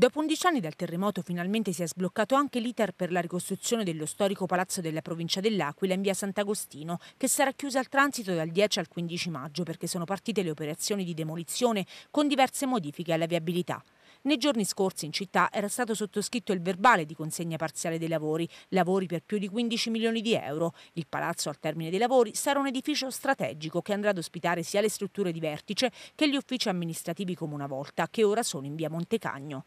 Dopo 11 anni dal terremoto finalmente si è sbloccato anche l'iter per la ricostruzione dello storico palazzo della provincia dell'Aquila in via Sant'Agostino, che sarà chiuso al transito dal 10 al 15 maggio perché sono partite le operazioni di demolizione con diverse modifiche alla viabilità. Nei giorni scorsi in città era stato sottoscritto il verbale di consegna parziale dei lavori, lavori per più di 15 milioni di euro. Il palazzo al termine dei lavori sarà un edificio strategico che andrà ad ospitare sia le strutture di vertice che gli uffici amministrativi come una volta, che ora sono in via Montecagno.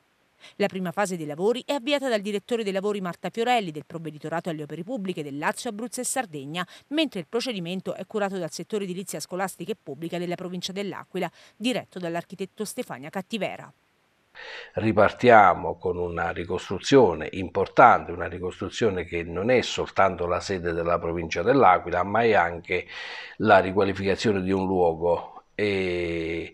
La prima fase dei lavori è avviata dal direttore dei lavori Marta Fiorelli del provveditorato alle opere pubbliche del Lazio, Abruzzo e Sardegna, mentre il procedimento è curato dal settore edilizia scolastica e pubblica della provincia dell'Aquila, diretto dall'architetto Stefania Cattivera. Ripartiamo con una ricostruzione importante, una ricostruzione che non è soltanto la sede della provincia dell'Aquila, ma è anche la riqualificazione di un luogo e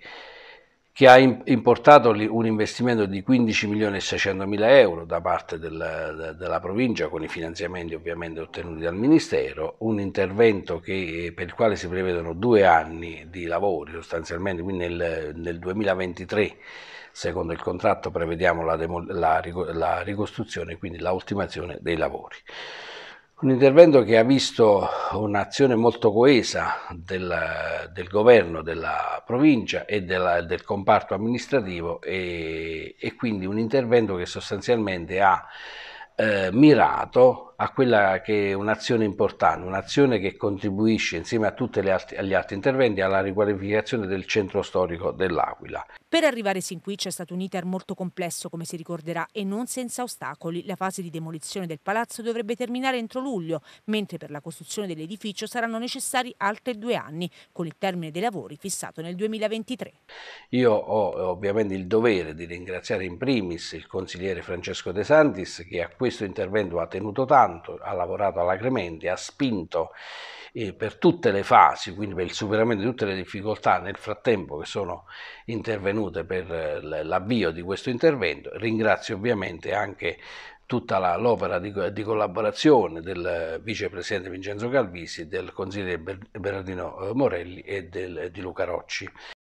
che ha importato un investimento di 15 milioni e 600 mila euro da parte del, della provincia con i finanziamenti ovviamente ottenuti dal Ministero, un intervento che, per il quale si prevedono due anni di lavori sostanzialmente, quindi nel, nel 2023 secondo il contratto prevediamo la, la, la ricostruzione e quindi l'ultimazione dei lavori. Un intervento che ha visto un'azione molto coesa del, del, governo della provincia e della, del comparto amministrativo e, e, quindi un intervento che sostanzialmente ha eh, mirato a quella che è un'azione importante, un'azione che contribuisce insieme a tutti gli altri interventi alla riqualificazione del centro storico dell'Aquila. Per arrivare sin qui c'è stato un iter molto complesso, come si ricorderà, e non senza ostacoli. La fase di demolizione del palazzo dovrebbe terminare entro luglio, mentre per la costruzione dell'edificio saranno necessari altri due anni, con il termine dei lavori fissato nel 2023. Io ho ovviamente il dovere di ringraziare in primis il consigliere Francesco De Santis che a questo intervento ha tenuto tanto tanto, ha lavorato alacremente, ha spinto eh, per tutte le fasi, quindi per il superamento di tutte le difficoltà nel frattempo che sono intervenute per eh, l'avvio di questo intervento. Ringrazio ovviamente anche tutta l'opera di, di, collaborazione del vicepresidente Vincenzo Calvisi, del consigliere Bernardino eh, Morelli e del, di Luca Rocci.